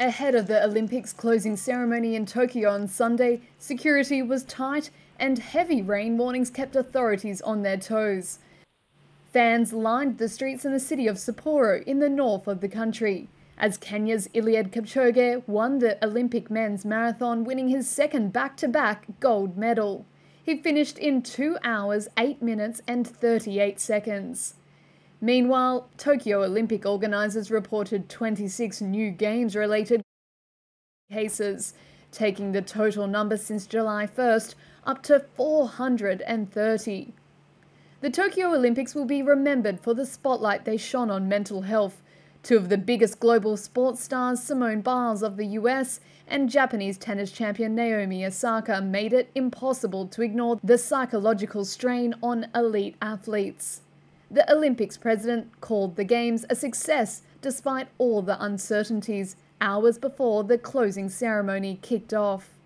Ahead of the Olympics closing ceremony in Tokyo on Sunday, security was tight and heavy rain warnings kept authorities on their toes. Fans lined the streets in the city of Sapporo in the north of the country as Kenya's Iliad Kipchoge won the Olympic men's marathon, winning his second back to back gold medal. He finished in 2 hours, 8 minutes, and 38 seconds. Meanwhile, Tokyo Olympic organisers reported 26 new games related cases, taking the total number since July 1st up to 430. The Tokyo Olympics will be remembered for the spotlight they shone on mental health. Two of the biggest global sports stars, Simone Biles of the US and Japanese tennis champion Naomi Osaka, made it impossible to ignore the psychological strain on elite athletes. The Olympics president called the Games a success despite all the uncertainties hours before the closing ceremony kicked off.